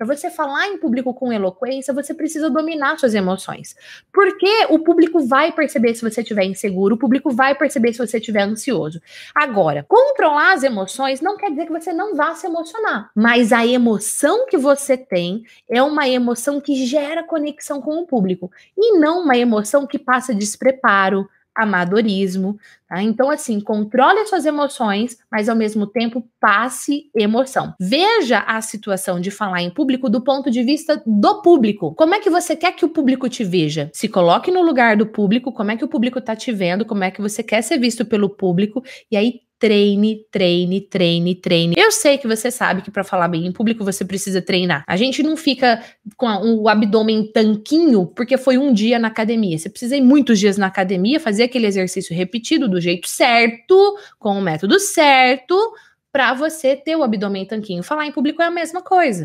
Para você falar em público com eloquência, você precisa dominar suas emoções. Porque o público vai perceber se você estiver inseguro, o público vai perceber se você estiver ansioso. Agora, controlar as emoções não quer dizer que você não vá se emocionar, mas a emoção que você tem é uma emoção que gera conexão com o público e não uma emoção que passa despreparo, amadorismo. Tá? Então, assim, controle as suas emoções, mas ao mesmo tempo passe emoção. Veja a situação de falar em público do ponto de vista do público. Como é que você quer que o público te veja? Se coloque no lugar do público, como é que o público está te vendo, como é que você quer ser visto pelo público, e aí treine, treine, treine, treine. Eu sei que você sabe que para falar bem em público você precisa treinar. A gente não fica com a, um, o abdômen tanquinho porque foi um dia na academia. Você precisa ir muitos dias na academia, fazer aquele exercício repetido do jeito certo, com o método certo, para você ter o abdômen tanquinho. Falar em público é a mesma coisa.